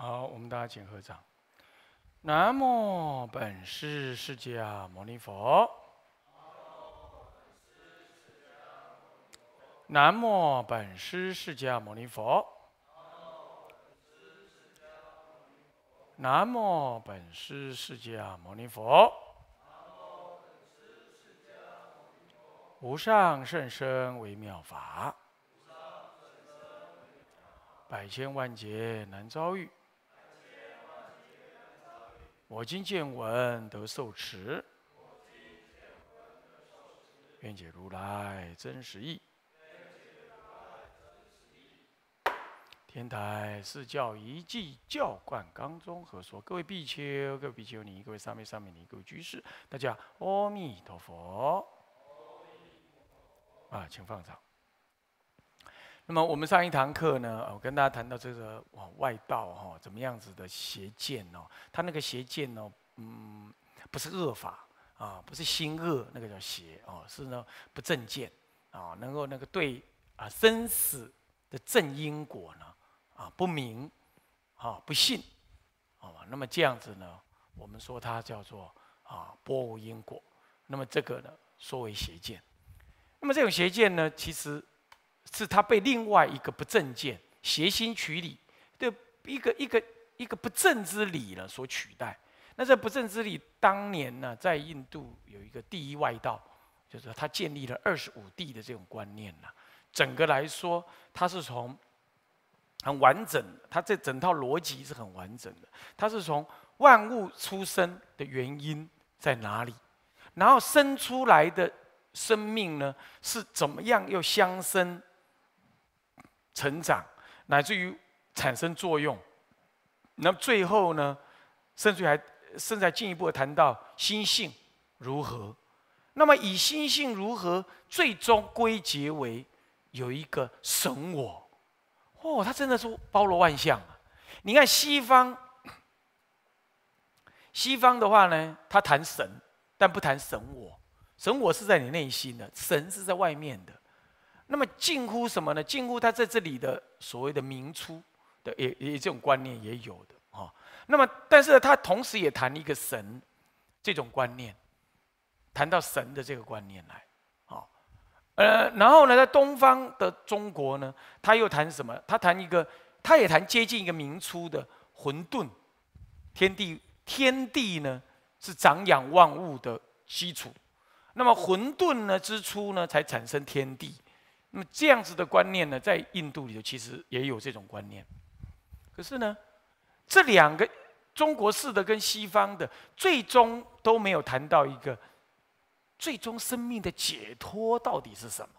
好，我们大家请合掌。南无本师释迦牟尼佛。南无本师释迦牟尼佛。南无本师释迦牟尼佛。无上甚深微妙法，百千万劫难遭遇。我今见闻得受持，愿解如来真实义。天台四教一记教观纲中何说？各位比丘，各位比丘尼，各位上面上面尼，各位居士，大家阿弥陀佛。啊，请放掌。那么我们上一堂课呢，我跟大家谈到这个外道哈，怎么样子的邪见哦？他那个邪见哦，嗯，不是恶法啊，不是心恶那个叫邪哦，是呢不正见啊，能够那个对啊生死的正因果呢啊不明啊不信啊，那么这样子呢，我们说它叫做啊波无因果。那么这个呢，说为邪见。那么这种邪见呢，其实。是他被另外一个不正见、邪心取理的一个一个一个不正之理呢所取代。那这不正之理当年呢，在印度有一个第一外道，就是他建立了二十五帝的这种观念呢。整个来说，他是从很完整他这整套逻辑是很完整的。他是从万物出生的原因在哪里，然后生出来的生命呢是怎么样又相生。成长，乃至于产生作用，那么最后呢，甚至还甚至还进一步谈到心性如何，那么以心性如何最终归结为有一个神我，哦，他真的是包罗万象。你看西方，西方的话呢，他谈神，但不谈神我，神我是在你内心的，神是在外面的。那么近乎什么呢？近乎他在这里的所谓的明初的也也这种观念也有的啊。那么，但是他同时也谈一个神这种观念，谈到神的这个观念来啊。呃，然后呢，在东方的中国呢，他又谈什么？他谈一个，他也谈接近一个明初的混沌天地，天地呢是长养万物的基础。那么混沌呢之初呢，才产生天地。那么这样子的观念呢，在印度里头其实也有这种观念，可是呢，这两个中国式的跟西方的，最终都没有谈到一个最终生命的解脱到底是什么。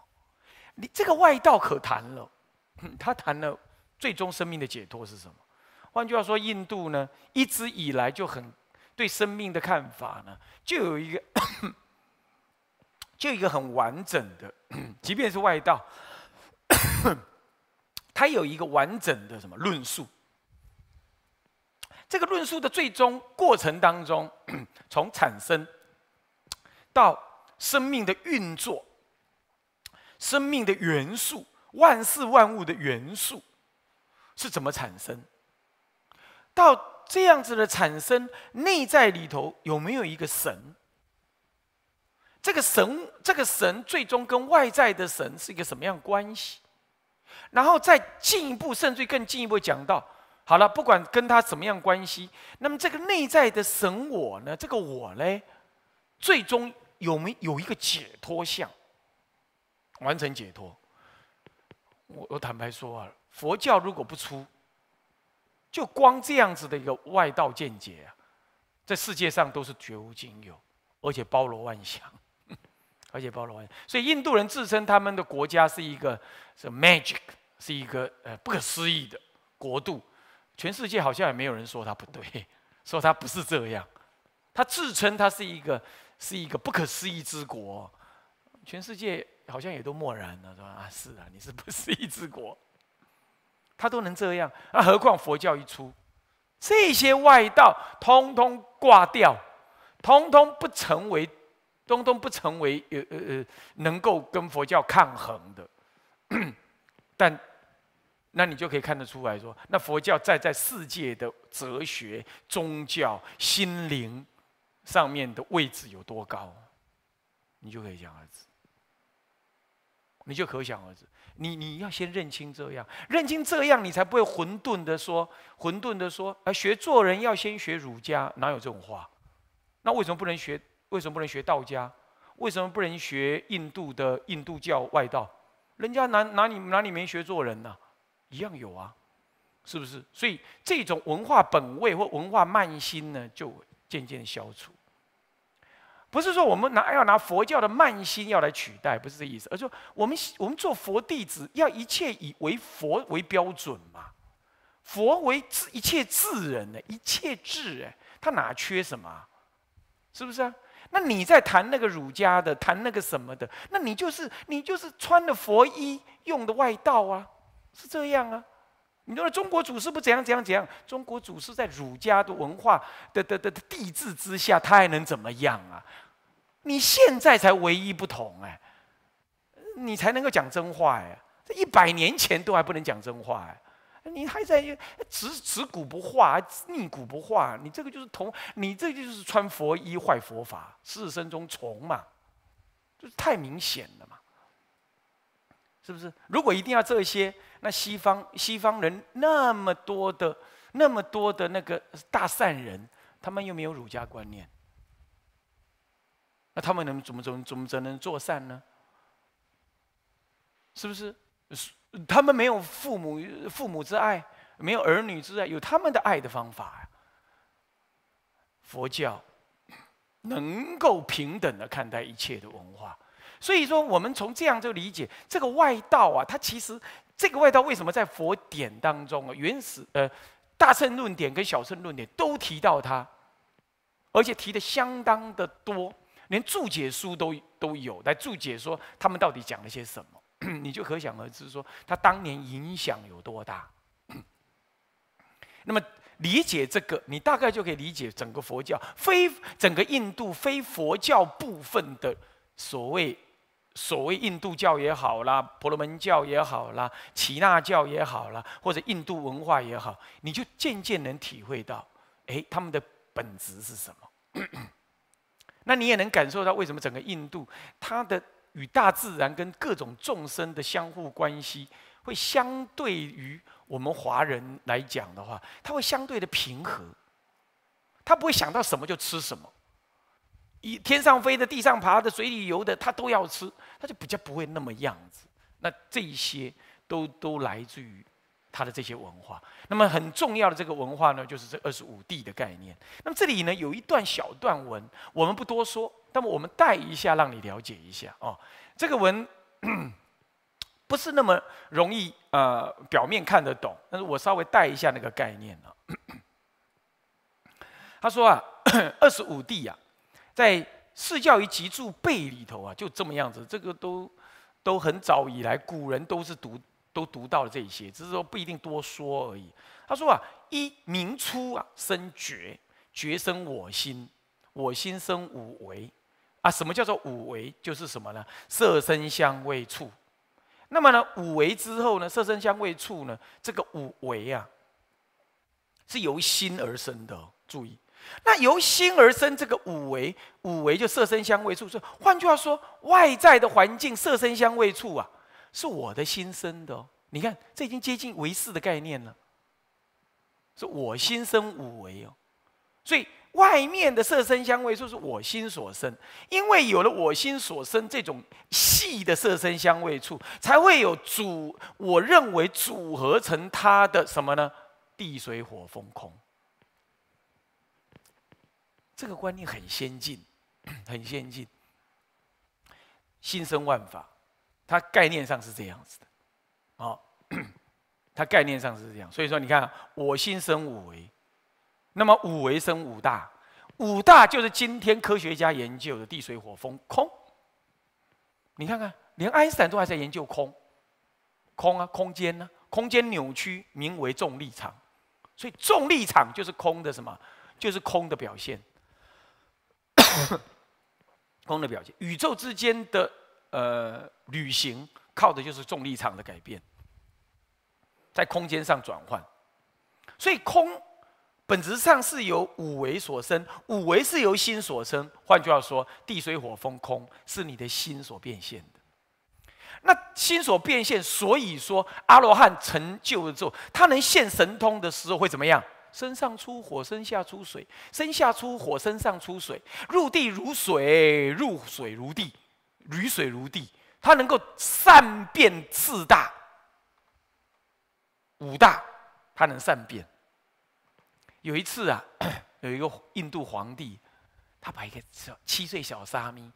你这个外道可谈了，他谈了最终生命的解脱是什么。换句话说，印度呢一直以来就很对生命的看法呢，就有一个。就一个很完整的，即便是外道，它有一个完整的什么论述？这个论述的最终过程当中，从产生到生命的运作，生命的元素，万事万物的元素是怎么产生？到这样子的产生，内在里头有没有一个神？这个神，这个神最终跟外在的神是一个什么样关系？然后再进一步，甚至更进一步讲到，好了，不管跟他什么样关系，那么这个内在的神我呢？这个我呢？最终有没有一个解脱相？完成解脱？我我坦白说啊，佛教如果不出，就光这样子的一个外道见解啊，在世界上都是绝无仅有，而且包罗万象。而且包罗万象，所以印度人自称他们的国家是一个是 magic，是一个呃不可思议的国度。全世界好像也没有人说他不对，说他不是这样。他自称他是一个是一个不可思议之国，全世界好像也都默然了，说啊是啊，你是不可思议之国。他都能这样，啊何况佛教一出，这些外道通通挂掉，通通不成为。东东不成为呃呃呃能够跟佛教抗衡的，但那你就可以看得出来说，那佛教在在世界的哲学、宗教、心灵上面的位置有多高，你就可以想而知，你就可想而知。你你要先认清这样，认清这样，你才不会混沌的说，混沌的说，啊，学做人要先学儒家，哪有这种话？那为什么不能学？为什么不能学道家？为什么不能学印度的印度教外道？人家哪哪里哪里没学做人呢？一样有啊，是不是？所以这种文化本位或文化慢心呢，就渐渐消除。不是说我们拿要拿佛教的慢心要来取代，不是这意思，而是说我们我们做佛弟子，要一切以为佛为标准嘛。佛为一切智人的一切智哎，他哪缺什么？是不是啊？那你在谈那个儒家的，谈那个什么的，那你就是你就是穿的佛衣用的外道啊，是这样啊？你说中国祖师不怎样怎样怎样？中国祖师在儒家的文化的的的地质之下，他还能怎么样啊？你现在才唯一不同哎，你才能够讲真话哎，这一百年前都还不能讲真话哎。你还在执执古不化，逆古不化，你这个就是同，你这就是穿佛衣坏佛法，是身中从嘛，就是太明显了嘛，是不是？如果一定要这些，那西方西方人那么多的那么多的那个大善人，他们又没有儒家观念，那他们能怎么怎怎么怎么能做善呢？是不是？他们没有父母父母之爱，没有儿女之爱，有他们的爱的方法呀。佛教能够平等的看待一切的文化，所以说我们从这样就理解这个外道啊，它其实这个外道为什么在佛典当中啊，原始呃大圣论典跟小圣论典都提到它，而且提的相当的多，连注解书都都有来注解说他们到底讲了些什么。你就可想而知，说他当年影响有多大。那么理解这个，你大概就可以理解整个佛教非整个印度非佛教部分的所谓所谓印度教也好啦，婆罗门教也好啦，耆那教也好啦，或者印度文化也好，你就渐渐能体会到，哎，他们的本质是什么？那你也能感受到为什么整个印度它的。与大自然跟各种众生的相互关系，会相对于我们华人来讲的话，它会相对的平和。他不会想到什么就吃什么，一天上飞的、地上爬的、水里游的，他都要吃，他就比较不会那么样子。那这一些都都来自于他的这些文化。那么很重要的这个文化呢，就是这二十五帝的概念。那么这里呢，有一段小段文，我们不多说。那么我们带一下，让你了解一下哦。这个文 不是那么容易，呃，表面看得懂。但是我稍微带一下那个概念啊。他说啊，二十五帝啊，在释教于脊柱背里头啊，就这么样子。这个都都很早以来，古人都是读都读到了这些，只是说不一定多说而已。他说啊，一明初啊，生觉，觉生我心，我心生无为。啊，什么叫做五维？就是什么呢？色声香味触。那么呢，五维之后呢？色声香味触呢？这个五维啊，是由心而生的。注意，那由心而生这个五维，五维就色声香味触。换句话说，外在的环境色声香味触啊，是我的心生的。你看，这已经接近唯识的概念了。是我心生五维哦，所以。外面的色身香味就是我心所生，因为有了我心所生这种细的色身香味处，才会有组。我认为组合成它的什么呢？地水火风空。这个观念很先进，很先进。心生万法，它概念上是这样子的。啊，它概念上是这样。所以说，你看我心生五维。那么五为生五大，五大就是今天科学家研究的地水火风空。你看看，连爱因斯坦都还在研究空，空啊，空间呢？空间扭曲名为重力场，所以重力场就是空的什么？就是空的表现。空的表现，宇宙之间的呃旅行靠的就是重力场的改变，在空间上转换，所以空。本质上是由五维所生，五维是由心所生。换句话说，地水火风空是你的心所变现的。那心所变现，所以说阿罗汉成就了之后，他能现神通的时候会怎么样？身上出火，身下出水，身下出火，身上出水，入地如水，入水如地，履水如地，他能够善变四大，五大他能善变。有一次啊，有一个印度皇帝，他把一个小七岁小沙弥，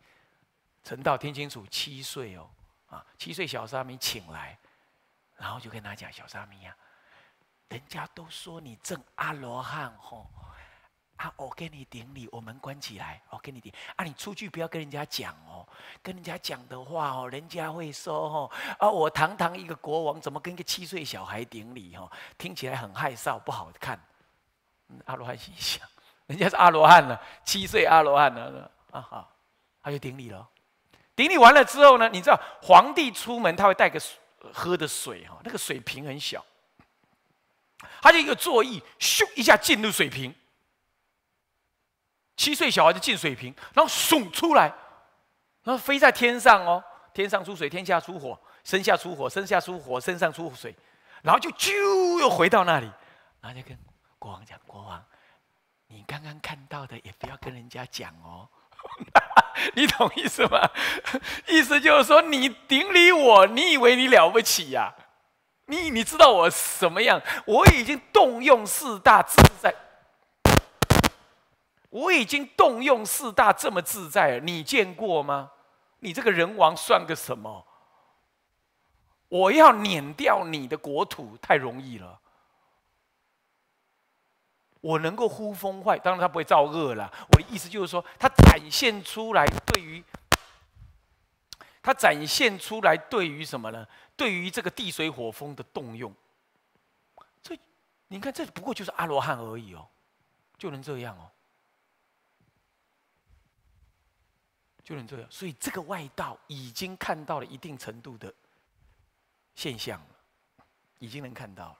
陈道听清楚，七岁哦，啊，七岁小沙弥请来，然后就跟他讲：小沙弥啊，人家都说你正阿罗汉吼，啊，我给你顶礼，我们关起来，我给你顶，啊，你出去不要跟人家讲哦，跟人家讲的话哦，人家会说哦，啊，我堂堂一个国王，怎么跟一个七岁小孩顶礼哦，听起来很害臊，不好看。阿罗汉心想，人家是阿罗汉了，七岁阿罗汉了，啊哈，他就顶礼了。顶礼完了之后呢，你知道皇帝出门他会带个喝的水哈，那个水瓶很小，他就一个座椅，咻一下进入水瓶。七岁小孩就进水瓶，然后耸出来，然后飞在天上哦。天上出水，天下出火，身下出火，身下出火，身上出水，然后就啾又回到那里，然后就跟。国王讲：“国王，你刚刚看到的也不要跟人家讲哦。你懂意思吗？意思就是说，你顶礼我，你以为你了不起呀？你你知道我什么样？我已经动用四大自在，我已经动用四大这么自在，你见过吗？你这个人王算个什么？我要碾掉你的国土，太容易了。”我能够呼风唤，当然他不会造恶了。我的意思就是说，他展现出来对于他展现出来对于什么呢？对于这个地水火风的动用，这你看，这不过就是阿罗汉而已哦，就能这样哦，就能这样。所以这个外道已经看到了一定程度的现象，已经能看到了。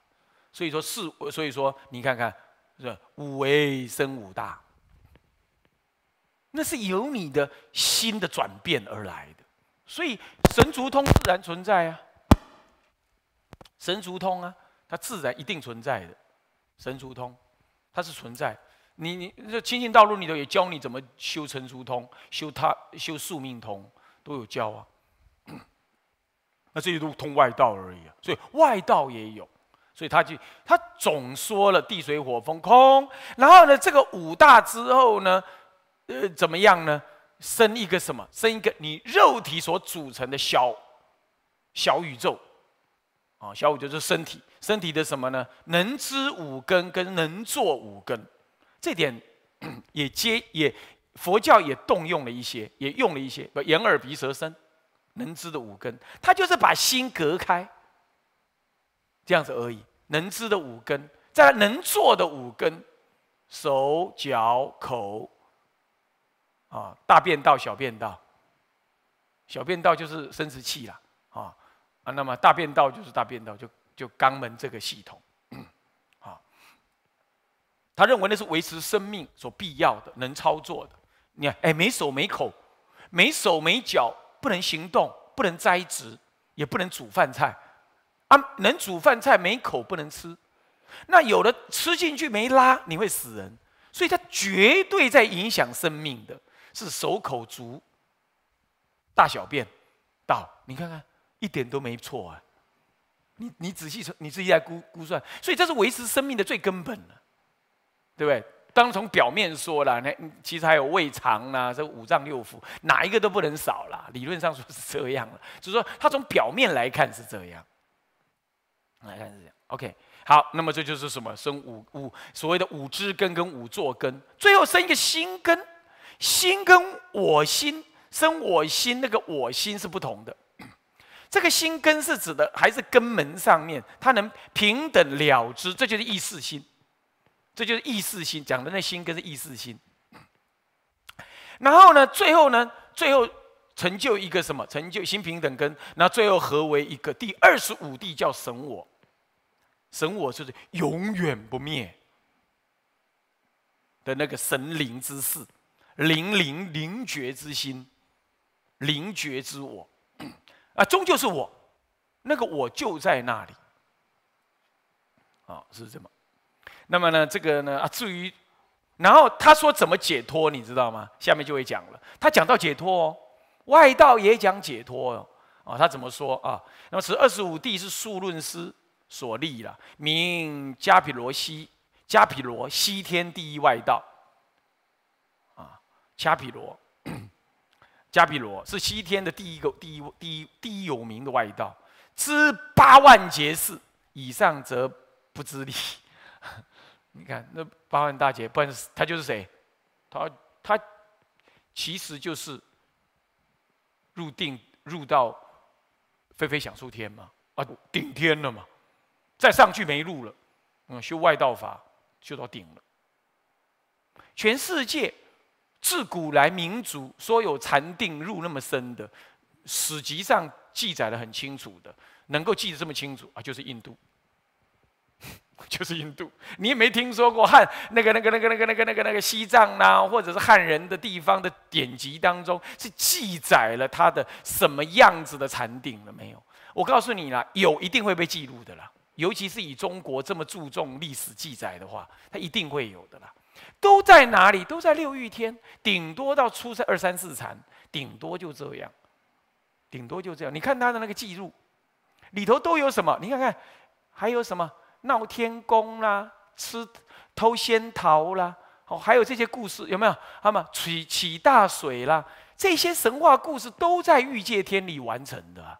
所以说，是所以说，你看看。是吧？五维生五大，那是由你的心的转变而来的，所以神足通自然存在啊。神足通啊，它自然一定存在的。神足通，它是存在。你你这清净道路里头也教你怎么修成足通，修他修宿命通都有教啊。那这些都通外道而已啊，所以外道也有。所以他就他总说了地水火风空，然后呢，这个五大之后呢，呃，怎么样呢？生一个什么？生一个你肉体所组成的小小宇宙，啊，小五就是身体，身体的什么呢？能知五根跟能做五根，这点 也接也佛教也动用了一些，也用了一些不眼耳鼻舌身，能知的五根，他就是把心隔开。这样子而已，能知的五根，在能做的五根，手脚口，啊，大便道、小便道，小便道就是生殖器啦，啊啊，那么大便道就是大便道，就就肛门这个系统，啊，他认为那是维持生命所必要的，能操作的。你看，哎，没手没口，没手没脚，不能行动，不能栽植，也不能煮饭菜。能煮饭菜，没口不能吃。那有的吃进去没拉，你会死人。所以它绝对在影响生命的，是手、口、足、大小便、道。你看看，一点都没错啊！你你仔细、你自己来估估算，所以这是维持生命的最根本了，对不对？当从表面说了，那其实还有胃肠啊，这五脏六腑哪一个都不能少了。理论上说是这样了，就是说它从表面来看是这样。来看是这样，OK，好，那么这就是什么生五五所谓的五支根跟五座根，最后生一个心根，心根我心生我心，那个我心是不同的。这个心根是指的还是根门上面，它能平等了之，这就是意识心，这就是意识心讲的那心根是意识心。然后呢，最后呢，最后成就一个什么成就心平等根，那最后合为一个第二十五地叫神我。神，我就是永远不灭的那个神灵之士，灵灵灵觉之心，灵觉之我，啊，终究是我，那个我就在那里，啊，是这么。那么呢，这个呢啊，至于，然后他说怎么解脱，你知道吗？下面就会讲了。他讲到解脱哦，外道也讲解脱哦，啊，他怎么说啊？那么此二十五地是数论师。所立了，名迦毗罗西，迦毗罗西天第一外道，啊，迦毗罗，迦 毗罗是西天的第一个第一第一第一有名的外道，知八万劫事以上则不知理。你看那八万大劫，本他就是谁？他他其实就是入定入到飞飞想出天嘛，啊，顶天了嘛！再上去没路了，嗯，修外道法修到顶了。全世界自古来民族所有禅定入那么深的，史籍上记载的很清楚的，能够记得这么清楚啊，就是印度，就是印度。你也没听说过汉那个那个那个那个那个那个那个西藏呐，或者是汉人的地方的典籍当中是记载了他的什么样子的禅定了没有？我告诉你啦，有一定会被记录的啦。尤其是以中国这么注重历史记载的话，它一定会有的啦。都在哪里？都在六欲天，顶多到初三二三四禅，顶多就这样，顶多就这样。你看他的那个记录，里头都有什么？你看看，还有什么闹天宫啦，吃偷仙桃啦，哦，还有这些故事有没有？还有嘛，起起大水啦，这些神话故事都在欲界天里完成的。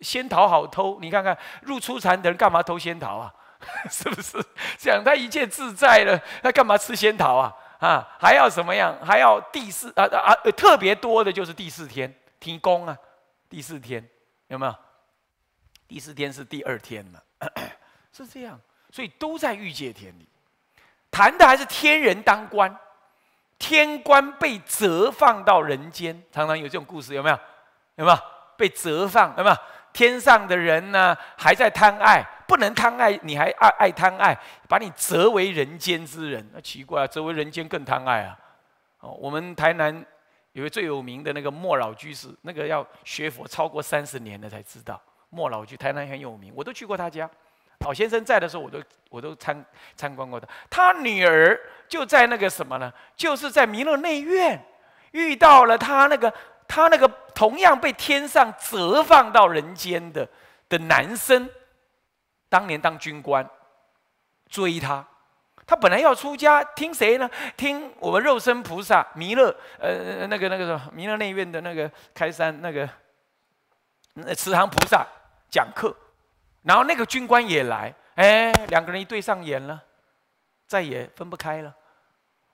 仙桃好偷，你看看入初禅的人干嘛偷仙桃啊？是不是？想他一切自在了，他干嘛吃仙桃啊？啊，还要什么样？还要第四啊啊！特别多的就是第四天提供啊，第四天有没有？第四天是第二天了，是这样，所以都在欲界天里谈的还是天人当官，天官被折放到人间，常常有这种故事，有没有？有没有被折放？有没有？天上的人呢，还在贪爱，不能贪爱，你还爱爱贪爱，把你折为人间之人，那奇怪啊，折为人间更贪爱啊！哦，我们台南有一个最有名的那个莫老居士，那个要学佛超过三十年了才知道，莫老居台南很有名，我都去过他家，老先生在的时候我都我都参参观过的，他女儿就在那个什么呢？就是在弥勒内院遇到了他那个他那个。同样被天上折放到人间的的男生，当年当军官，追他，他本来要出家，听谁呢？听我们肉身菩萨弥勒，呃，那个那个什么，弥勒内院的那个开山那个慈航菩萨讲课，然后那个军官也来，哎，两个人一对上眼了，再也分不开了。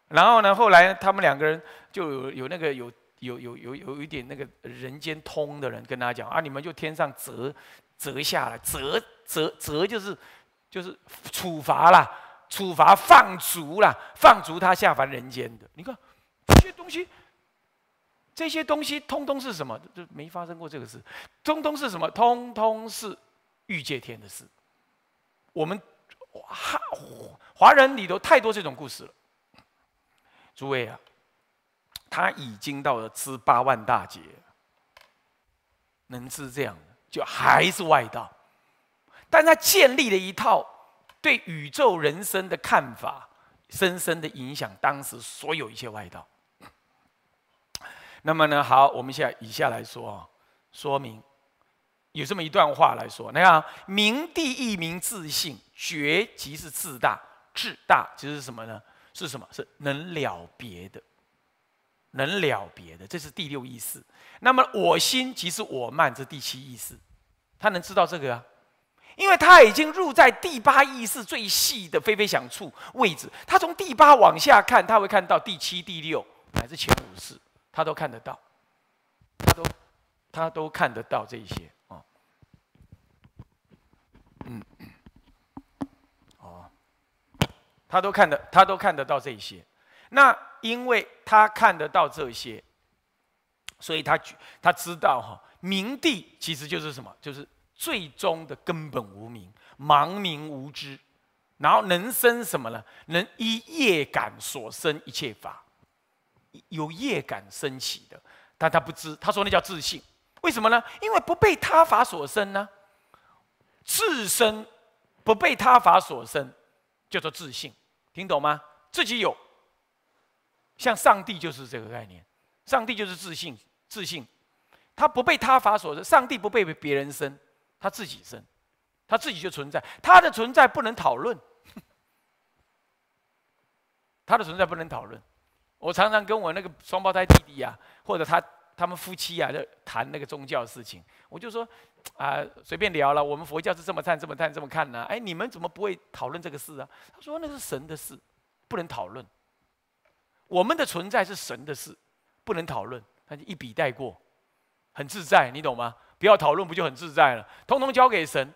然后呢，后来他们两个人就有有那个有。有有有有一点那个人间通的人跟他讲啊，你们就天上折折下来，折折折就是就是处罚啦，处罚放逐啦，放逐他下凡人间的。你看这些东西，这些东西通通是什么？就没发生过这个事，通通是什么？通通是欲界天的事。我们华华人里头太多这种故事了，诸位啊。他已经到了知八万大劫，能知这样，就还是外道。但他建立了一套对宇宙人生的看法，深深的影响当时所有一些外道。那么呢，好，我们现在以下来说啊，说明有这么一段话来说，你看，明帝一名自信，觉即是自大，自大其实是什么呢？是什么？是能了别的。能了别的，这是第六意识。那么我心即是我慢，这第七意识，他能知道这个，啊，因为他已经入在第八意识最细的飞飞想处位置。他从第八往下看，他会看到第七、第六乃至前五识，他都看得到，他都他都看得到这些啊。嗯，哦，他都看得他都看得到这些，那。因为他看得到这些，所以他觉他知道哈，名帝其实就是什么？就是最终的根本无名，盲民无知，然后能生什么呢？能依业感所生一切法，有业感升起的，但他不知，他说那叫自信。为什么呢？因为不被他法所生呢，自身不被他法所生，叫做自信。听懂吗？自己有。像上帝就是这个概念，上帝就是自信，自信，他不被他法所生，上帝不被别人生，他自己生，他自己就存在，他的存在不能讨论，他的存在不能讨论。我常常跟我那个双胞胎弟弟啊，或者他他们夫妻啊，就谈那个宗教事情，我就说啊，随便聊了，我们佛教是这么看，这么看，这么看呢。哎，你们怎么不会讨论这个事啊？他说那是神的事，不能讨论。我们的存在是神的事，不能讨论，那就一笔带过，很自在，你懂吗？不要讨论，不就很自在了？通通交给神。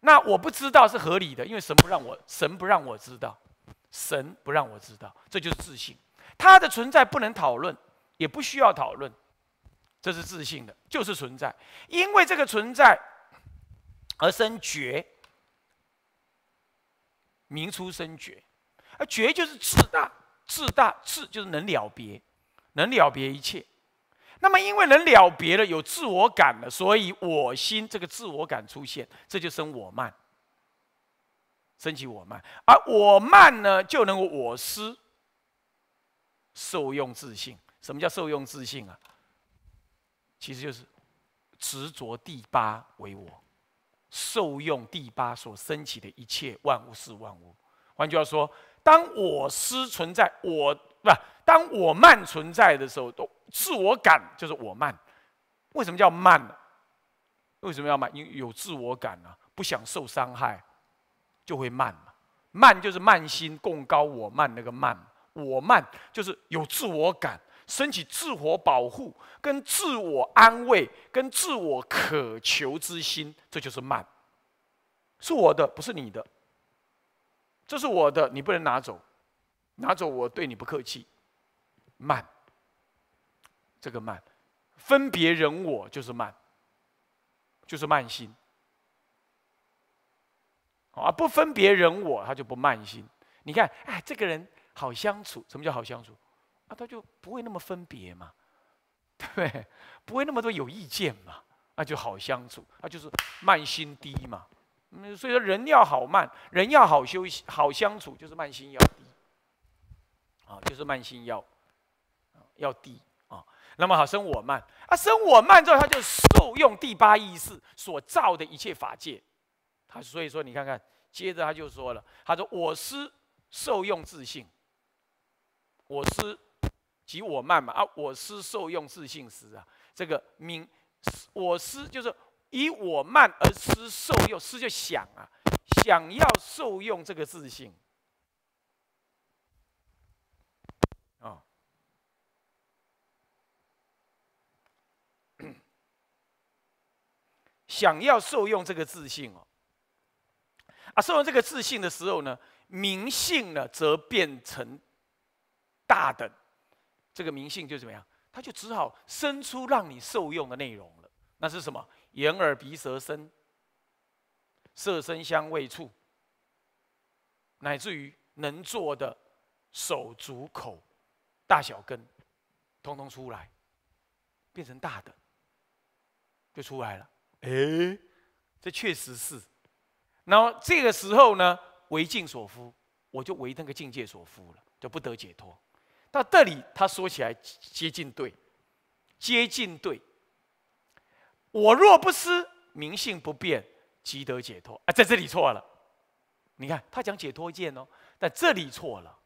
那我不知道是合理的，因为神不让我，神不让我知道，神不让我知道，这就是自信。他的存在不能讨论，也不需要讨论，这是自信的，就是存在。因为这个存在而生觉，明出生觉，而觉就是自大。自大自就是能了别，能了别一切。那么因为能了别了，有自我感了，所以我心这个自我感出现，这就生我慢，升起我慢。而我慢呢，就能够我失，受用自信。什么叫受用自信啊？其实就是执着第八为我，受用第八所升起的一切万物是万物。换句话说。当我失存在，我不；当我慢存在的时候，都自我感就是我慢。为什么叫慢呢？为什么要慢？因为有自我感啊，不想受伤害，就会慢嘛。慢就是慢心共高，我慢那个慢，我慢就是有自我感，升起自我保护、跟自我安慰、跟自我渴求之心，这就是慢。是我的，不是你的。这是我的，你不能拿走。拿走我对你不客气。慢，这个慢，分别人我就是慢，就是慢心。啊，不分别人我，他就不慢心。你看，哎，这个人好相处，什么叫好相处？啊，他就不会那么分别嘛，对不对？不会那么多有意见嘛，那就好相处，那就是慢心低嘛。嗯，所以说人要好慢，人要好休息、好相处，就是慢心要低，啊，就是慢心要，要低啊。那么好生我慢，啊，生我慢之后，他就受用第八意识所造的一切法界，他所以说你看看，接着他就说了，他说我师受用自性，我师即我慢嘛，啊，我师受用自性时啊，这个明，我师就是。以我慢而思受用，思就想啊，想要受用这个自信，啊，想要受用这个自信哦，啊，受用这个自信的时候呢，明性呢则变成大等，这个明性就怎么样？他就只好生出让你受用的内容了，那是什么？眼耳鼻舌身，色身香味触，乃至于能做的手足口，大小根，通通出来，变成大的，就出来了。哎，这确实是。然后这个时候呢，为境所缚，我就为那个境界所缚了，就不得解脱。到这里，他说起来接近对，接近对。我若不思，明性不变，即得解脱。啊，在这里错了。你看，他讲解脱见哦，但这里错了。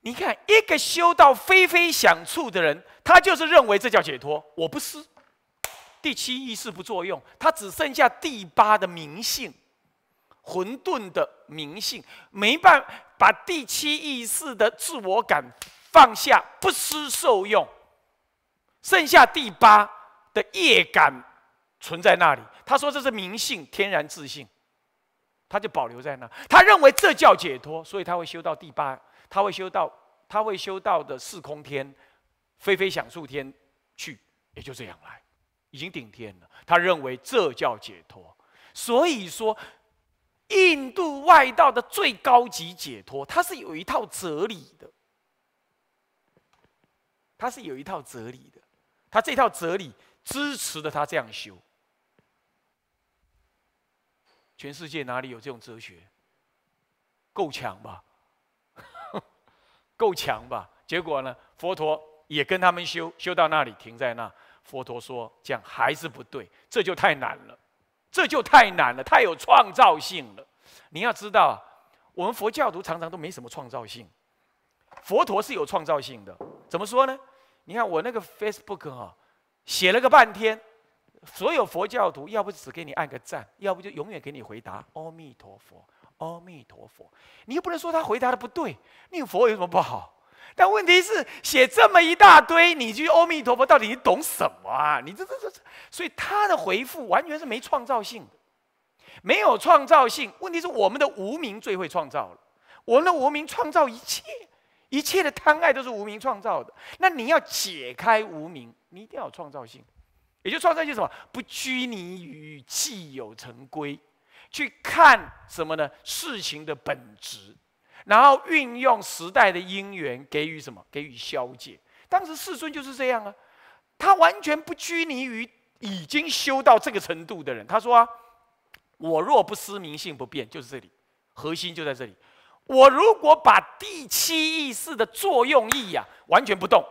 你看，一个修到非非想处的人，他就是认为这叫解脱。我不思，第七意识不作用，他只剩下第八的明性，混沌的明性，没办法把第七意识的自我感放下，不思受用，剩下第八。的业感存在那里，他说这是明性、天然自信，他就保留在那。他认为这叫解脱，所以他会修到第八，他会修到他会修到的四空天、飞飞想处天去，也就这样来，已经顶天了。他认为这叫解脱，所以说印度外道的最高级解脱，它是有一套哲理的，它是有一套哲理的，它这套哲理。支持的他这样修，全世界哪里有这种哲学？够强吧？够强吧？结果呢？佛陀也跟他们修，修到那里停在那。佛陀说：“这样还是不对，这就太难了，这就太难了，太有创造性了。”你要知道，我们佛教徒常常都没什么创造性。佛陀是有创造性的，怎么说呢？你看我那个 Facebook 哈。写了个半天，所有佛教徒要不只给你按个赞，要不就永远给你回答“阿弥陀佛，阿弥陀佛”。你又不能说他回答的不对，念佛有什么不好？但问题是写这么一大堆，你去阿弥陀佛”，到底你懂什么啊？你这这这，所以他的回复完全是没创造性的，没有创造性。问题是我们的无名最会创造了，我们的无名创造一切。一切的贪爱都是无名创造的。那你要解开无名，你一定要有创造性，也就创造性什么？不拘泥于既有成规，去看什么呢？事情的本质，然后运用时代的因缘，给予什么？给予消解。当时世尊就是这样啊，他完全不拘泥于已经修到这个程度的人。他说啊，我若不思明性不变，就是这里，核心就在这里。我如果把第七意识的作用意呀完全不动，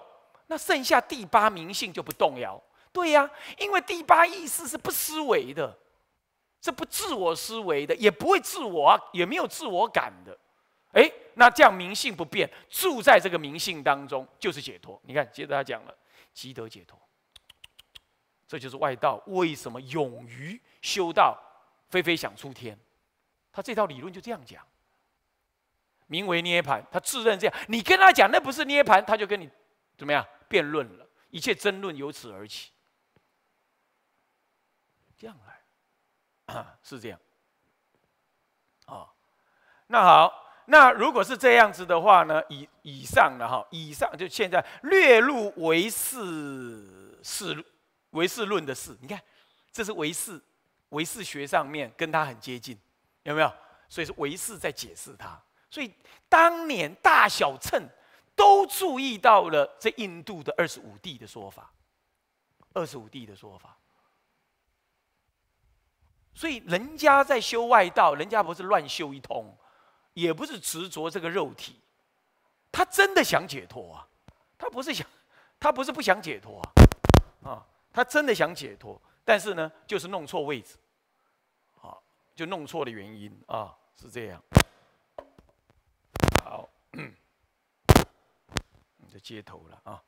那剩下第八明性就不动摇。对呀，因为第八意识是不思维的，是不自我思维的，也不会自我，也没有自我感的。哎，那这样明性不变，住在这个明性当中就是解脱。你看，接着他讲了，即得解脱，这就是外道为什么勇于修道，非非想出天。他这套理论就这样讲。名为涅盘，他自认这样。你跟他讲那不是涅盘，他就跟你怎么样辩论了？一切争论由此而起。这样来，是这样。啊，那好，那如果是这样子的话呢？以以上的哈，以上就现在略入唯是事为是论的事，你看，这是唯是唯是学上面跟他很接近，有没有？所以是唯事在解释他。所以当年大小乘都注意到了这印度的二十五帝的说法，二十五帝的说法。所以人家在修外道，人家不是乱修一通，也不是执着这个肉体，他真的想解脱啊，他不是想，他不是不想解脱啊，啊，他真的想解脱，但是呢，就是弄错位置，啊，就弄错的原因啊，是这样。嗯，你接头了啊？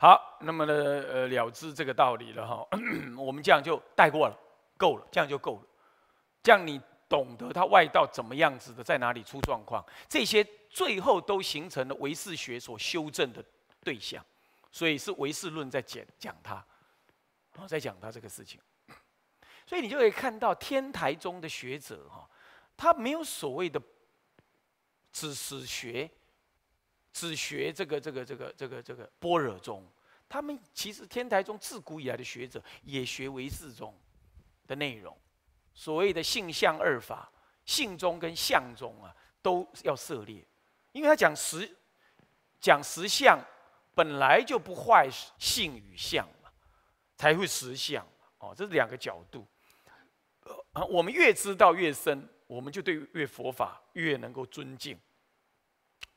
好，那么呢，呃，了知这个道理了哈，我们这样就带过了，够了，这样就够了。这样你懂得它外道怎么样子的，在哪里出状况，这些最后都形成了唯识学所修正的对象，所以是唯识论在讲讲它，啊，在讲它这个事情。所以你就可以看到天台中的学者哈，他没有所谓的。只学，只学这个这个这个这个这个般若宗，他们其实天台宗自古以来的学者也学唯识宗的内容，所谓的性相二法，性宗跟相宗啊都要涉猎，因为他讲实，讲实相本来就不坏性与相嘛，才会实相哦，这是两个角度，呃，我们越知道越深，我们就对越佛法越能够尊敬。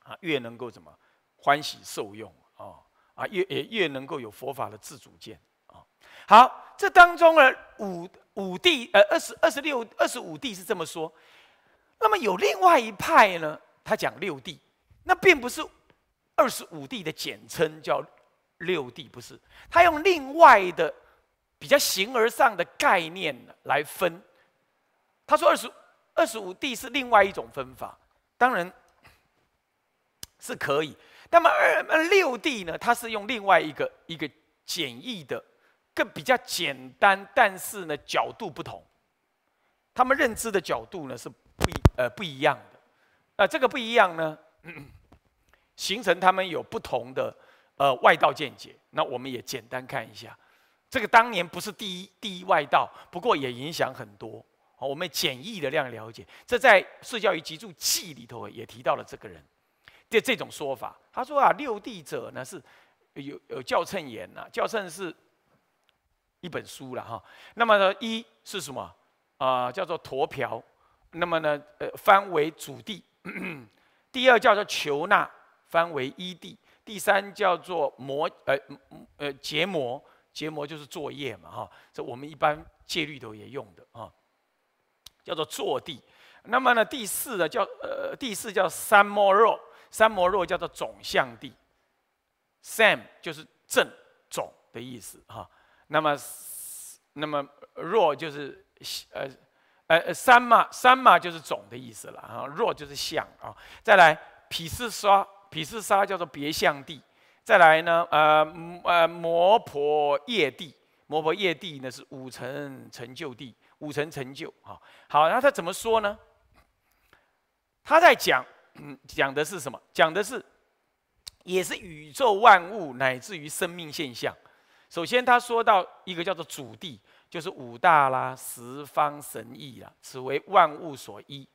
啊，越能够怎么欢喜受用啊啊，越也越能够有佛法的自主见啊。好，这当中呢，五五帝呃二十二十六二十五帝是这么说。那么有另外一派呢，他讲六帝，那并不是二十五帝的简称，叫六帝，不是？他用另外的比较形而上的概念来分。他说二十二十五帝是另外一种分法，当然。是可以，那么二六地呢？它是用另外一个一个简易的，更比较简单，但是呢角度不同，他们认知的角度呢是不呃不一样的。那这个不一样呢，嗯、形成他们有不同的呃外道见解。那我们也简单看一下，这个当年不是第一第一外道，不过也影响很多。我们简易的量了解，这在《释教于脊柱记》里头也提到了这个人。这这种说法，他说啊，六地者呢是，有有教乘言呐，教乘是一本书了哈。那么呢，一是什么啊？叫做陀瓢。那么呢，呃，翻为主地。第二叫做求那，翻为一地。第三叫做磨，呃呃，结摩，结摩就是作业嘛哈。这我们一般戒律头也用的啊，叫做坐地。那么呢，第四呢叫呃第四叫三摩肉。三摩若叫做总相地，sam 就是正总的意思哈。那么那么若就是呃呃三嘛三嘛就是总的意思了啊，若就是相啊。再来毗湿沙毗湿沙叫做别相地。再来呢呃呃摩婆夜地，摩婆夜地呢是五层成就地，五层成就啊。好，然后他怎么说呢？他在讲。嗯，讲的是什么？讲的是，也是宇宙万物乃至于生命现象。首先，他说到一个叫做主帝，就是五大啦、十方神意啊，此为万物所依。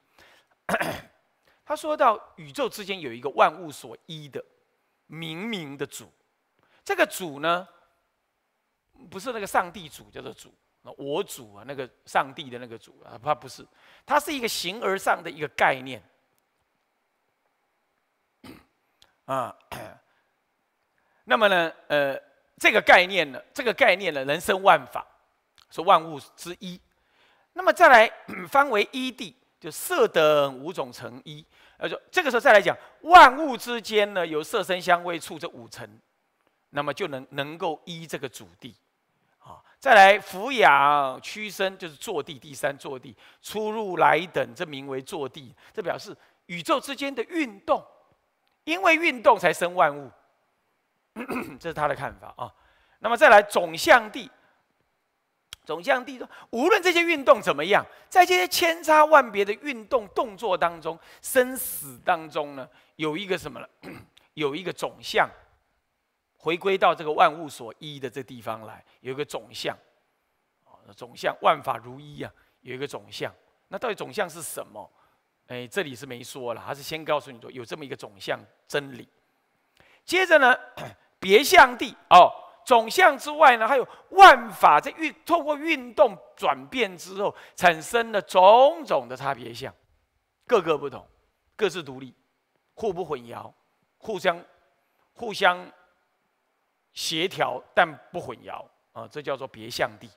他说到宇宙之间有一个万物所依的明明的主，这个主呢，不是那个上帝主，叫做主，我主啊，那个上帝的那个主啊，他不是，它是一个形而上的一个概念。啊，那么呢，呃，这个概念呢，这个概念呢，人生万法是万物之一。那么再来翻 为一地，就色等五种成一。呃，就这个时候再来讲，万物之间呢，有色身香味触这五成，那么就能能够依这个主地啊。再来俯仰屈伸，就是坐地第三坐地出入来等，这名为坐地。这表示宇宙之间的运动。因为运动才生万物，这是他的看法啊。那么再来总相地，总相地说，无论这些运动怎么样，在这些千差万别的运动动作当中，生死当中呢，有一个什么呢？有一个总相，回归到这个万物所依的这地方来，有一个总相总相万法如一啊，有一个总相。那到底总相是什么？哎，这里是没说了，还是先告诉你说有这么一个总相真理。接着呢，别相地哦，总相之外呢，还有万法在运通过运动转变之后，产生了种种的差别相，各个不同，各自独立，互不混淆，互相互相协调但不混淆啊，这叫做别相地。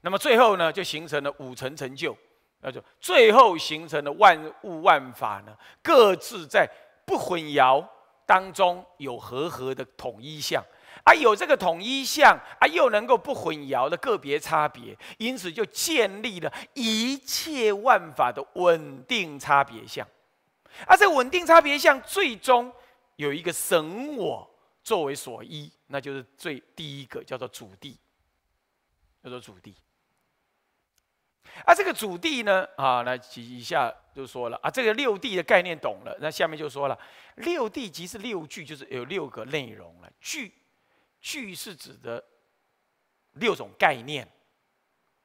那么最后呢，就形成了五层成就。那就最后形成的万物万法呢，各自在不混淆当中有和合的统一相，啊，有这个统一相啊，又能够不混淆的个别差别，因此就建立了一切万法的稳定差别相，而这稳定差别相最终有一个神我作为所依，那就是最第一个叫做主地，叫做主地。啊，这个主地呢，啊，那几以下就说了啊，这个六地的概念懂了，那下面就说了，六地即是六句，就是有六个内容了。句，句是指的六种概念，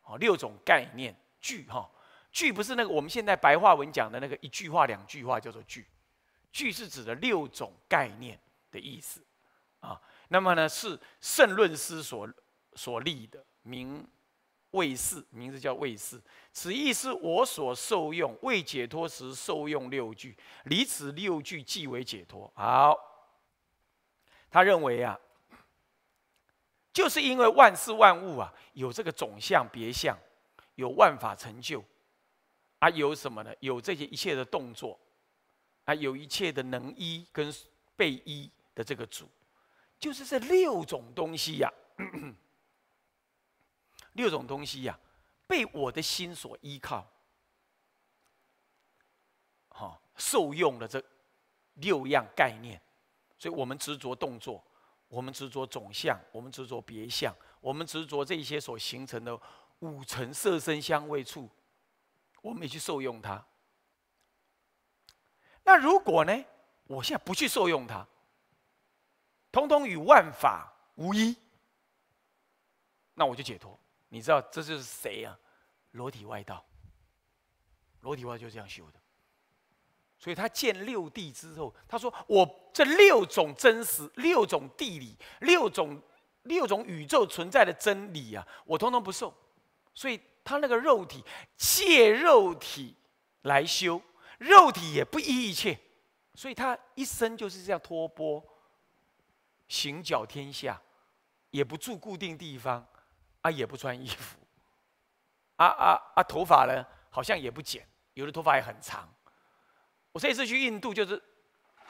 哦，六种概念句哈，句不是那个我们现在白话文讲的那个一句话、两句话叫做句，句是指的六种概念的意思啊。那么呢，是圣论师所所立的名。卫士，名字叫卫士。此意是我所受用。未解脱时受用六句，离此六句即为解脱。好，他认为啊，就是因为万事万物啊，有这个总相别相，有万法成就，啊，有什么呢？有这些一切的动作，啊，有一切的能依跟被依的这个主，就是这六种东西呀。六种东西呀，被我的心所依靠，哈，受用了这六样概念，所以我们执着动作，我们执着总相，我们执着别相，我们执着这些所形成的五尘色身香味触，我们也去受用它。那如果呢？我现在不去受用它，通通与万法无一，那我就解脱。你知道这就是谁呀？裸体外道，裸体外就这样修的。所以他见六地之后，他说：“我这六种真实、六种地理、六种六种宇宙存在的真理啊，我通通不受。”所以，他那个肉体借肉体来修，肉体也不依一切，所以他一生就是这样托波行脚天下，也不住固定地方。啊，也不穿衣服，啊啊啊，头发呢好像也不剪，有的头发也很长。我这一次去印度，就是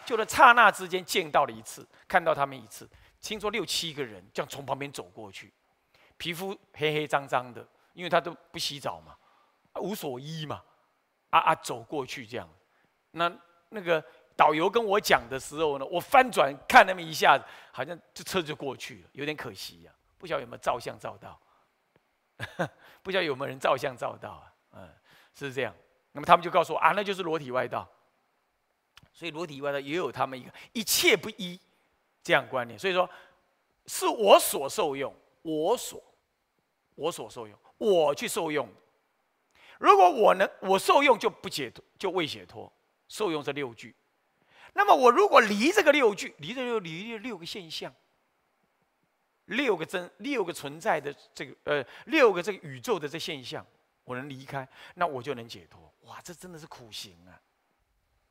就在刹那之间见到了一次，看到他们一次。听说六七个人这样从旁边走过去，皮肤黑黑脏脏的，因为他都不洗澡嘛，无所依嘛，啊啊，走过去这样。那那个导游跟我讲的时候呢，我翻转看他们一下子，好像这车就过去了，有点可惜呀。不晓得有没有照相照到？不晓得有没有人照相照到啊？嗯，是这样？那么他们就告诉我啊，那就是裸体外道。所以裸体外道也有他们一个一切不依这样观念。所以说，是我所受用，我所我所受用，我去受用。如果我能我受用就不解脱，就未解脱受用这六句。那么我如果离这个六句，离这六离六个现象。六个真六个存在的这个呃六个这个宇宙的这现象，我能离开，那我就能解脱。哇，这真的是苦行啊！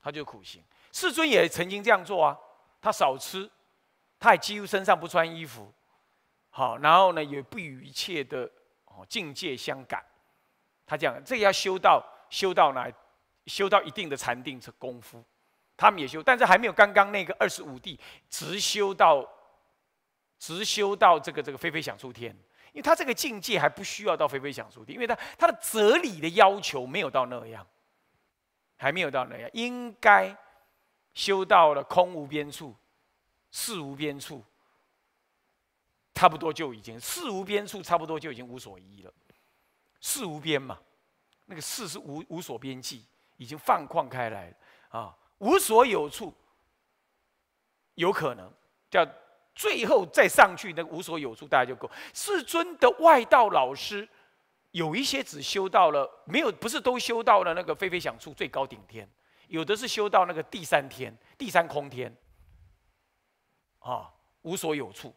他就苦行，世尊也曾经这样做啊。他少吃，他也几乎身上不穿衣服，好，然后呢也不与一切的哦境界相感。他讲这个要修道，修到哪，修到一定的禅定是功夫，他们也修，但是还没有刚刚那个二十五地直修到。直修到这个这个飞飞想出天，因为他这个境界还不需要到飞飞想出天，因为他他的哲理的要求没有到那样，还没有到那样，应该修到了空无边处、事无边处，差不多就已经事无边处差不多就已经无所依了。事无边嘛，那个事是无无所边际，已经放旷开了啊，无所有处，有可能叫。最后再上去那无所有处，大家就够。世尊的外道老师，有一些只修到了没有，不是都修到了那个非非想处最高顶天，有的是修到那个第三天、第三空天，啊，无所有处。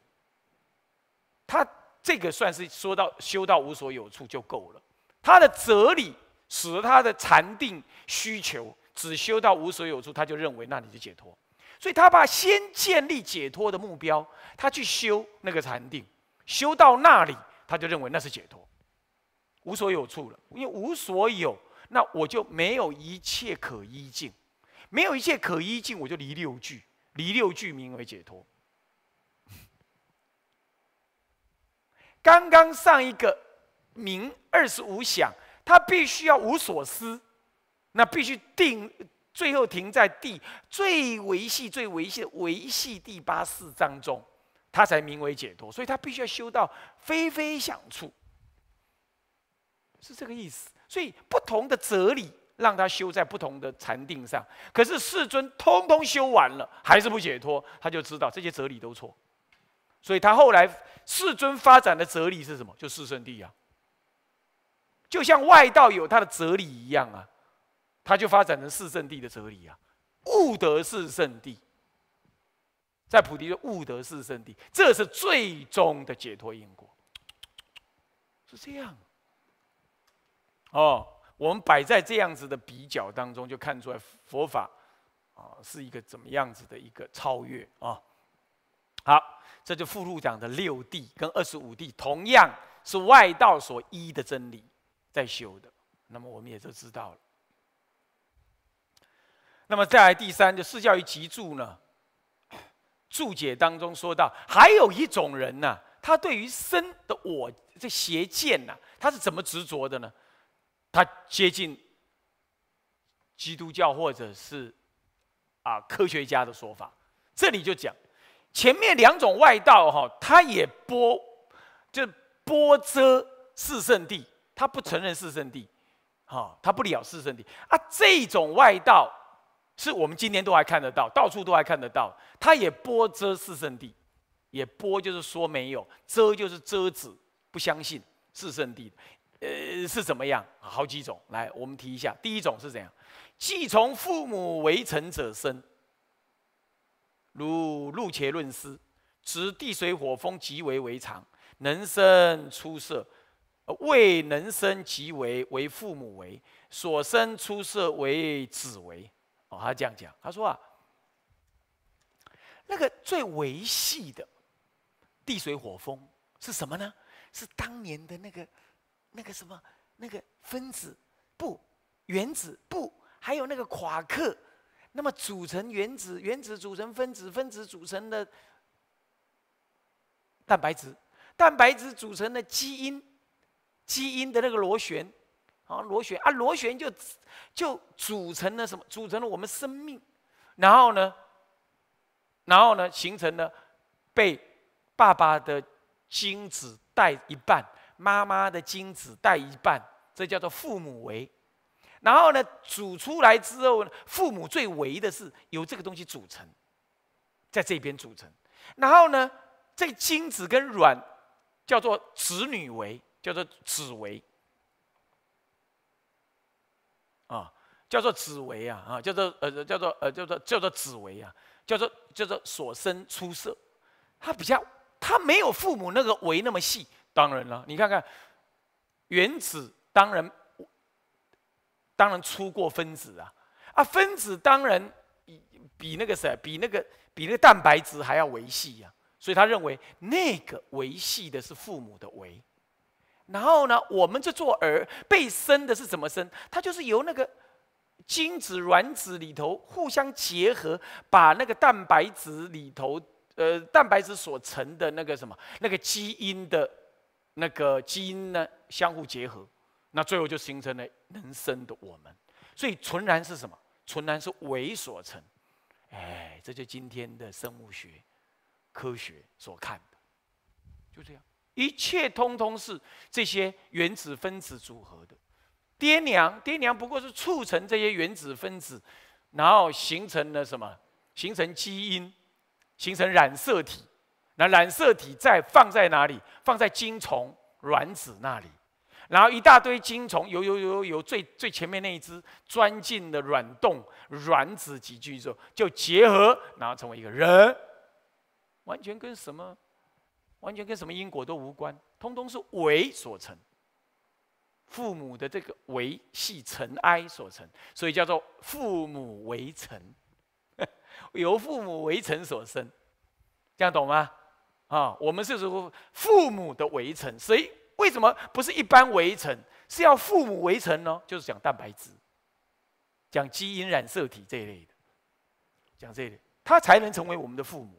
他这个算是说到修到无所有处就够了。他的哲理使得他的禅定需求只修到无所有处，他就认为那你就解脱。所以他把先建立解脱的目标，他去修那个禅定，修到那里，他就认为那是解脱，无所有处了。因为无所有，那我就没有一切可依境，没有一切可依境，我就离六句，离六句名为解脱。刚刚上一个名二十五想，他必须要无所思，那必须定。最后停在第最维系、最维系、维系第八四章中，他才名为解脱。所以，他必须要修到非非想处，是这个意思。所以，不同的哲理让他修在不同的禅定上。可是，世尊通通修完了还是不解脱，他就知道这些哲理都错。所以他后来世尊发展的哲理是什么？就四圣地啊，就像外道有他的哲理一样啊。它就发展成四圣地的哲理啊，悟得四圣地，在菩提悟得四圣地，这是最终的解脱因果，是这样。哦，我们摆在这样子的比较当中，就看出来佛法啊是一个怎么样子的一个超越啊。好，这就附录讲的六地跟二十五地同样是外道所依的真理，在修的，那么我们也就知道了。那么在第三就释教于集注呢，注解当中说到，还有一种人呢，他对于生的我这邪见呐，他是怎么执着的呢？他接近基督教或者是啊科学家的说法，这里就讲前面两种外道哈，他也波就波遮四圣地，他不承认四圣地，哈，他不了四圣地啊，这种外道。是我们今天都还看得到，到处都还看得到。他也播遮四圣地，也播就是说没有遮就是遮子不相信四圣地，呃是怎么样？好几种，来我们提一下。第一种是怎样？既从父母为臣者生，如入且论思，此地水火风即为为常，能生出色，未能生即为为父母为所生出色为子为。哦，他这样讲，他说啊，那个最维系的地水火风是什么呢？是当年的那个、那个什么、那个分子不原子不还有那个夸克，那么组成原子，原子组成分子，分子组成的蛋白质，蛋白质组成的基因，基因的那个螺旋。啊，螺旋啊，螺旋就就组成了什么？组成了我们生命。然后呢，然后呢，形成了被爸爸的精子带一半，妈妈的精子带一半，这叫做父母为。然后呢，组出来之后呢，父母最为的是由这个东西组成，在这边组成。然后呢，这精子跟卵叫做子女为，叫做子为。叫做子维啊啊，叫做呃叫做呃叫做叫做子维啊，叫做叫做所生出色，他比较他没有父母那个维那么细，当然了，你看看原子当然当然出过分子啊，啊分子当然比那个谁比那个比那个蛋白质还要维系呀，所以他认为那个维系的是父母的维，然后呢，我们这做儿被生的是怎么生？他就是由那个。精子、卵子里头互相结合，把那个蛋白质里头，呃，蛋白质所成的那个什么，那个基因的，那个基因呢，相互结合，那最后就形成了人生的我们。所以，纯然是什么？纯然是伪所成。哎，这就今天的生物学科学所看的，就这样，一切通通是这些原子分子组合的。爹娘，爹娘不过是促成这些原子分子，然后形成了什么？形成基因，形成染色体。那染色体再放在哪里？放在精虫、卵子那里。然后一大堆精虫，有有有有最最前面那一只钻进了卵洞，卵子集聚之后就结合，然后成为一个人。完全跟什么？完全跟什么因果都无关，通通是伪所成。父母的这个围系尘埃所成，所以叫做父母围尘，由父母围尘所生，这样懂吗？啊，我们是说父母的围城，所以为什么不是一般围城，是要父母围城呢？就是讲蛋白质，讲基因染色体这一类的，讲这一类，他才能成为我们的父母。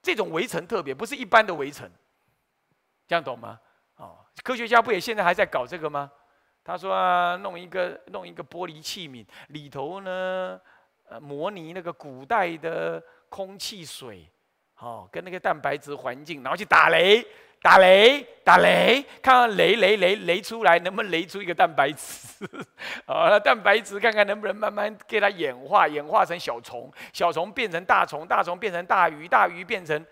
这种围城特别，不是一般的围城，这样懂吗？科学家不也现在还在搞这个吗？他说啊，弄一个弄一个玻璃器皿，里头呢，呃，模拟那个古代的空气水，哦，跟那个蛋白质环境，然后去打雷，打雷，打雷，看看雷雷雷雷出来，能不能雷出一个蛋白质？啊，蛋白质，看看能不能慢慢给它演化，演化成小虫，小虫变成大虫，大虫变成大鱼，大鱼变成。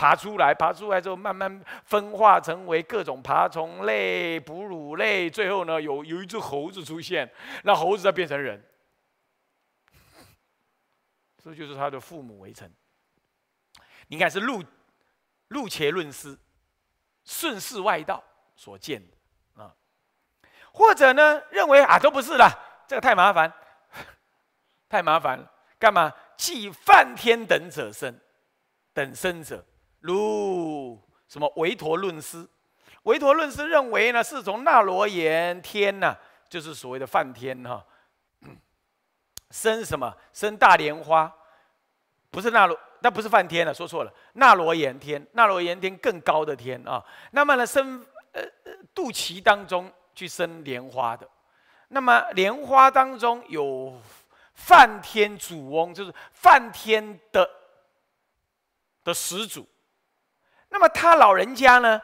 爬出来，爬出来之后慢慢分化成为各种爬虫类、哺乳类，最后呢有有一只猴子出现，那猴子再变成人，这就是他的父母围城。你看是入入且论师，顺势外道所见的啊，或者呢认为啊都不是了，这个太麻烦，太麻烦了，干嘛既犯天等者生，等生者。如什么维陀论师，维陀论师认为呢，是从那罗延天呐，就是所谓的梵天哈，生什么生大莲花，不是那罗那不是梵天了，说错了，那罗延天，那罗延天更高的天啊，那么呢生呃肚脐当中去生莲花的，那么莲花当中有梵天祖翁，就是梵天的的始祖。那么他老人家呢，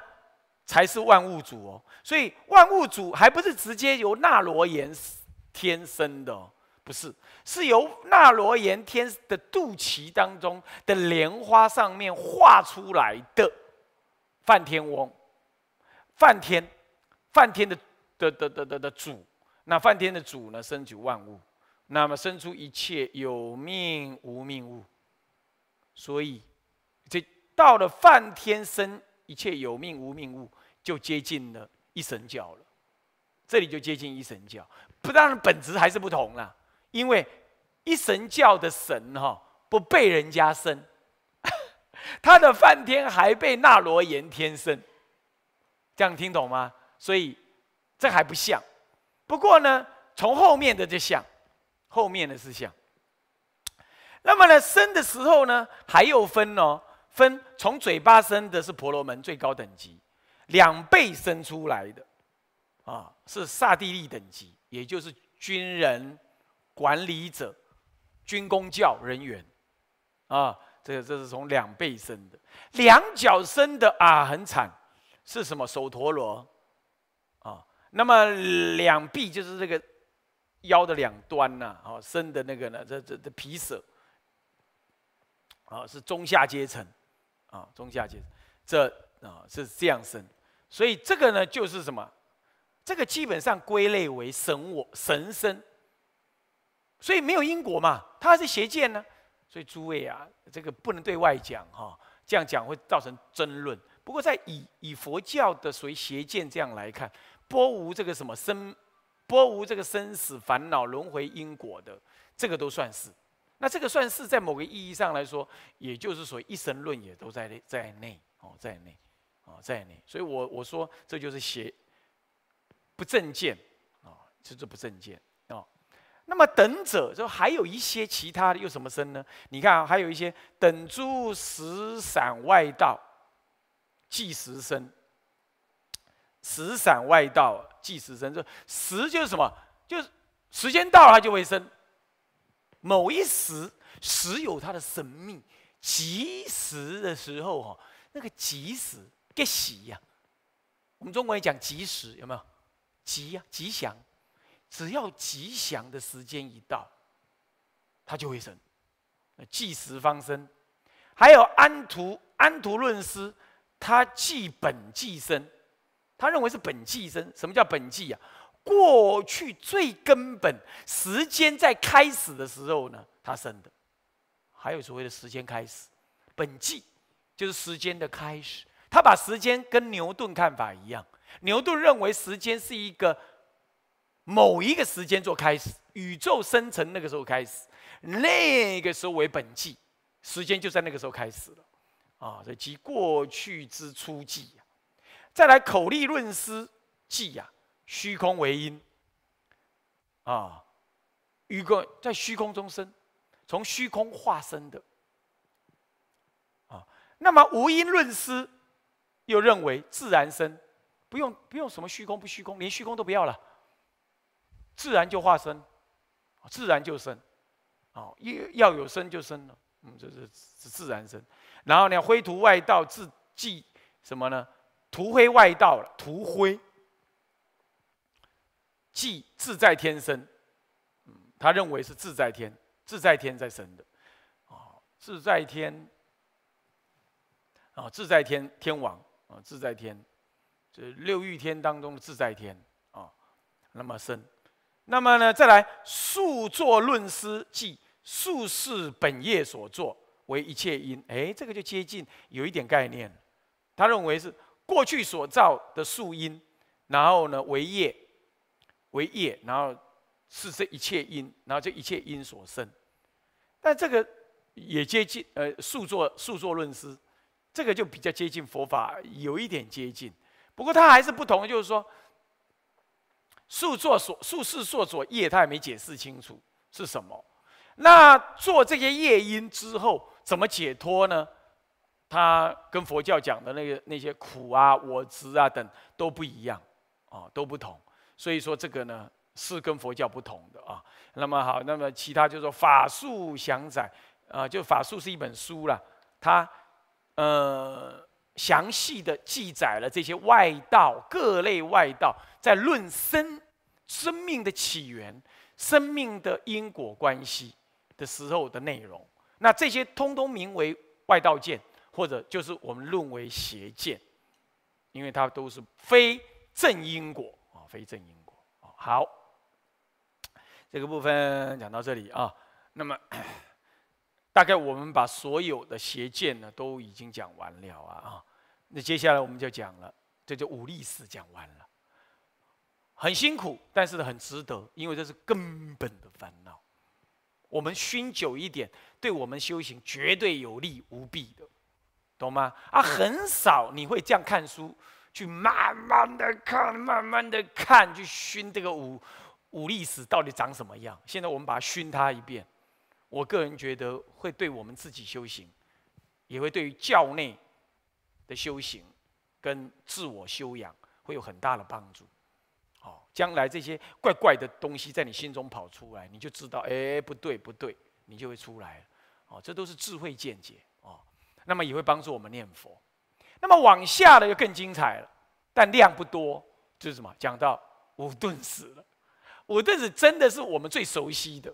才是万物主哦。所以万物主还不是直接由那罗延天生的，不是，是由那罗延天的肚脐当中的莲花上面画出来的梵天翁，梵天，梵天的的的的的主，那梵天的主呢，生出万物，那么生出一切有命无命物，所以。到了梵天生一切有命无命物，就接近了一神教了。这里就接近一神教，不当然本质还是不同了。因为一神教的神哈不被人家生，他的梵天还被那罗延天生，这样听懂吗？所以这还不像。不过呢，从后面的就像，后面的是像。那么呢，生的时候呢，还有分哦。分从嘴巴生的是婆罗门最高等级，两倍生出来的，啊，是萨帝利等级，也就是军人、管理者、军工教人员，啊，这个这是从两倍生的，两脚生的啊，很惨，是什么？手陀螺，啊，那么两臂就是这个腰的两端呐，哦，生的那个呢，这这这皮舍，啊，是中下阶层。啊，中下界，这啊是这样生，所以这个呢就是什么？这个基本上归类为神我神生，所以没有因果嘛，它是邪见呢。所以诸位啊，这个不能对外讲哈，这样讲会造成争论。不过在以以佛教的所谓邪见这样来看，波无这个什么生，波无这个生死烦恼轮回因果的，这个都算是。那这个算是在某个意义上来说，也就是说一神论也都在在内哦，在内哦，在内。所以我我说这就是邪不正见啊，这就不正见啊。那么等者就还有一些其他的又什么生呢？你看啊，还有一些等诸十散外道即时生，十散外道即时生，就时就是什么？就是时间到了它就会生。某一时，时有它的神秘。及时的时候哈，那个及时吉喜呀，我们中国人讲及时有没有？吉呀，吉祥，只要吉祥的时间一到，他就会生，计时方生。还有安徒安徒论师，他计本计生，他认为是本计生，什么叫本计呀？过去最根本时间在开始的时候呢，它生的，还有所谓的时间开始，本纪就是时间的开始。他把时间跟牛顿看法一样，牛顿认为时间是一个某一个时间做开始，宇宙生成那个时候开始，那个时候为本纪，时间就在那个时候开始了啊。所以即过去之初纪呀，再来口立论师纪呀。虚空为因，啊，一个在虚空中生，从虚空化生的，啊，那么无因论师又认为自然生，不用不用什么虚空不虚空，连虚空都不要了，自然就化身，自然就生，啊，一要有生就生了，嗯，这是自然生。然后呢，灰土外道自即什么呢？涂灰外道了，涂灰。即自在天生，嗯，他认为是自在天，自在天在生的，啊，自在天，啊，自在天天王，啊，自在天，这六欲天当中的自在天，啊，那么生，那么呢，再来数作论师即数是本业所作，为一切因，哎，这个就接近有一点概念，他认为是过去所造的树因，然后呢为业。为业，然后是这一切因，然后这一切因所生。但这个也接近，呃，数作数作论师，这个就比较接近佛法，有一点接近。不过他还是不同，就是说数作所数事所作业也没解释清楚是什么。那做这些业因之后，怎么解脱呢？他跟佛教讲的那个那些苦啊、我执啊等都不一样，哦，都不同。所以说这个呢是跟佛教不同的啊。那么好，那么其他就说法术详载啊，就法术是一本书啦，它呃详细的记载了这些外道各类外道在论生生命的起源、生命的因果关系的时候的内容。那这些通通名为外道见，或者就是我们论为邪见，因为它都是非正因果。非正因果，好，这个部分讲到这里啊。那么，大概我们把所有的邪见呢都已经讲完了啊啊。那接下来我们就讲了，这就五力士讲完了，很辛苦，但是很值得，因为这是根本的烦恼。我们熏久一点，对我们修行绝对有利无弊的，懂吗？啊，很少你会这样看书。去慢慢的看，慢慢的看，去熏这个武武力史到底长什么样。现在我们把它熏它一遍，我个人觉得会对我们自己修行，也会对于教内的修行跟自我修养会有很大的帮助。哦，将来这些怪怪的东西在你心中跑出来，你就知道，哎，不对不对，你就会出来了。哦，这都是智慧见解哦。那么也会帮助我们念佛。那么往下的就更精彩了，但量不多，就是什么？讲到五顿死了，五顿死真的是我们最熟悉的。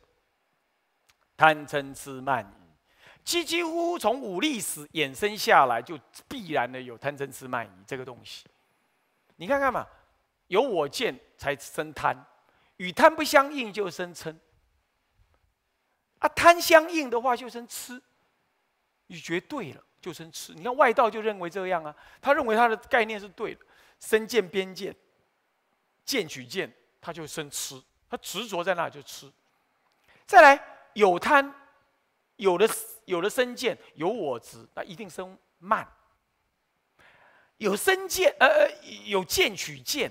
贪嗔痴慢疑，几几乎从五力死衍生下来，就必然的有贪嗔痴慢疑这个东西。你看看嘛，有我见才生贪，与贪不相应就生嗔。啊，贪相应的话就生痴，你绝对了。就生吃，你看外道就认为这样啊，他认为他的概念是对的，生见边见，见取见，他就生吃，他执着在那就吃。再来有贪，有的有的生见，有我执，那一定生慢。有生见，呃呃，有见取见，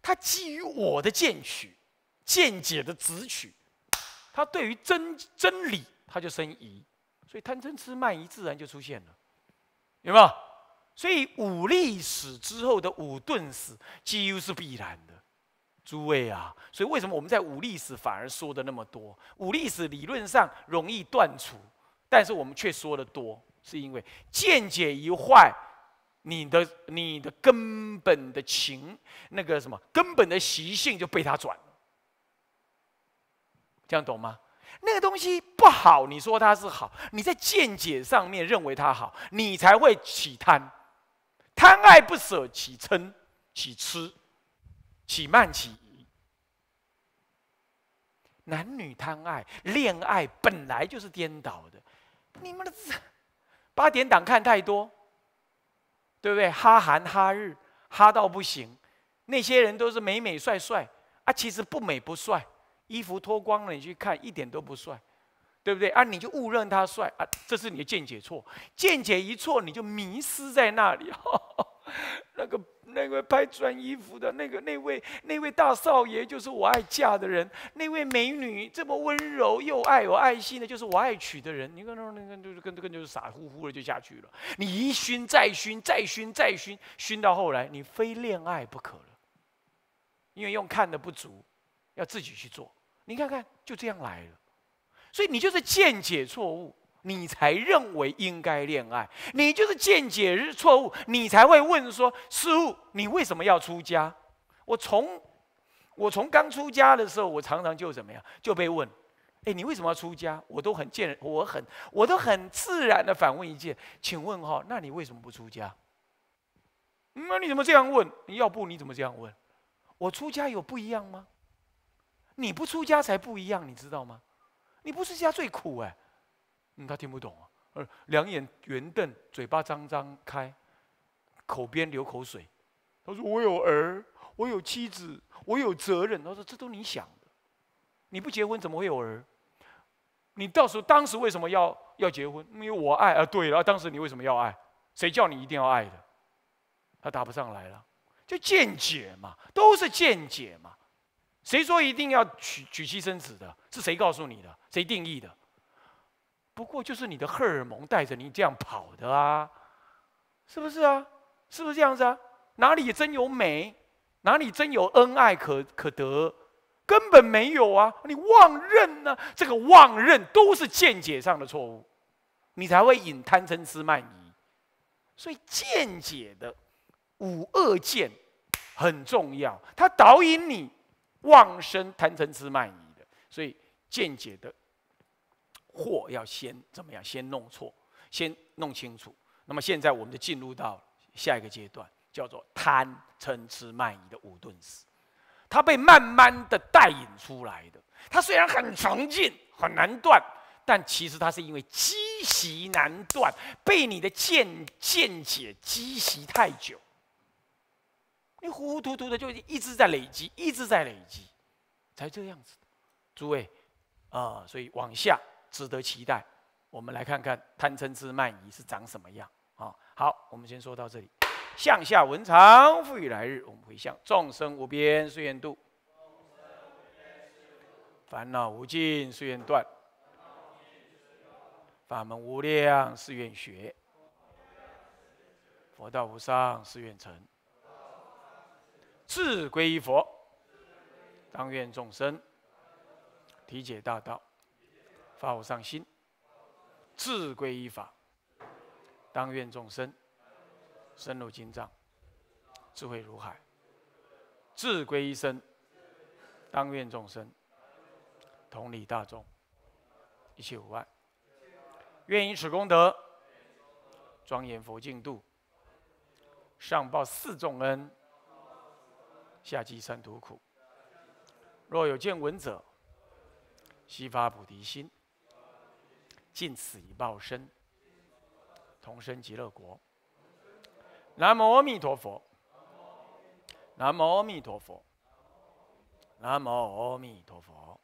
他基于我的见取，见解的执取，他对于真真理，他就生疑，所以贪嗔痴慢疑自然就出现了。有没有？所以武力死之后的武钝死，几乎是必然的，诸位啊！所以为什么我们在武力死反而说的那么多？武力死理论上容易断除，但是我们却说的多，是因为见解一坏，你的你的根本的情那个什么根本的习性就被他转了，这样懂吗？那个东西不好，你说它是好，你在见解上面认为它好，你才会起贪，贪爱不舍，起嗔，起吃，起慢起。男女贪爱，恋爱本来就是颠倒的。你们的八点档看太多，对不对？哈韩哈日哈到不行，那些人都是美美帅帅啊，其实不美不帅。衣服脱光了，你去看一点都不帅，对不对啊？你就误认他帅啊，这是你的见解错。见解一错，你就迷失在那里。那个那个拍穿衣服的那个那位那位大少爷，就是我爱嫁的人；那位美女这么温柔又爱有爱心的，就是我爱娶的人。你看那那个就是跟这个就是傻乎乎的就下去了。你一熏再熏再熏再熏，熏到后来你非恋爱不可了，因为用看的不足。要自己去做，你看看，就这样来了。所以你就是见解错误，你才认为应该恋爱；你就是见解错误，你才会问说师傅，你为什么要出家？我从我从刚出家的时候，我常常就怎么样就被问，哎，你为什么要出家？我都很见我很我都很自然的反问一句，请问哈，那你为什么不出家？那你怎么这样问？要不你怎么这样问？我出家有不一样吗？你不出家才不一样，你知道吗？你不出家最苦哎。嗯，他听不懂啊，呃，两眼圆瞪，嘴巴张张开，口边流口水。他说：“我有儿，我有妻子，我有责任。”他说：“这都你想的，你不结婚怎么会有儿？你到时候当时为什么要要结婚？因为我爱啊。对了，当时你为什么要爱？谁叫你一定要爱的？”他答不上来了，就见解嘛，都是见解嘛。谁说一定要娶娶妻生子的？是谁告诉你的？谁定义的？不过就是你的荷尔蒙带着你这样跑的啊，是不是啊？是不是这样子啊？哪里真有美？哪里真有恩爱可可得？根本没有啊！你妄认呢？这个妄认都是见解上的错误，你才会引贪嗔痴慢疑。所以见解的五恶见很重要，它导引你。妄生贪嗔痴慢疑的，所以见解的祸要先怎么样？先弄错，先弄清楚。那么现在我们就进入到下一个阶段，叫做贪嗔痴慢疑的五顿使，它被慢慢的带引出来的。它虽然很常见，很难断，但其实它是因为积习难断，被你的见见解积习太久。你糊糊涂涂的，就一直在累积，一直在累积，才这样子。诸位，啊，所以往下值得期待。我们来看看贪嗔痴慢疑是长什么样啊？好，我们先说到这里。向下文长赋予来日，我们回向众生无边誓愿度，烦恼无尽誓愿断，法门无量誓愿学，佛道无上誓愿成。志归一佛，当愿众生体解大道，发无上心；志归一法，当愿众生深入经藏，智慧如海；志归一生，当愿众生同理大众，一切无碍。愿以此功德，庄严佛净土，上报四重恩。下济三途苦，若有见闻者，悉发菩提心，尽此一报身，同生极乐国。南无阿弥陀佛。南无阿弥陀佛。南无阿弥陀佛。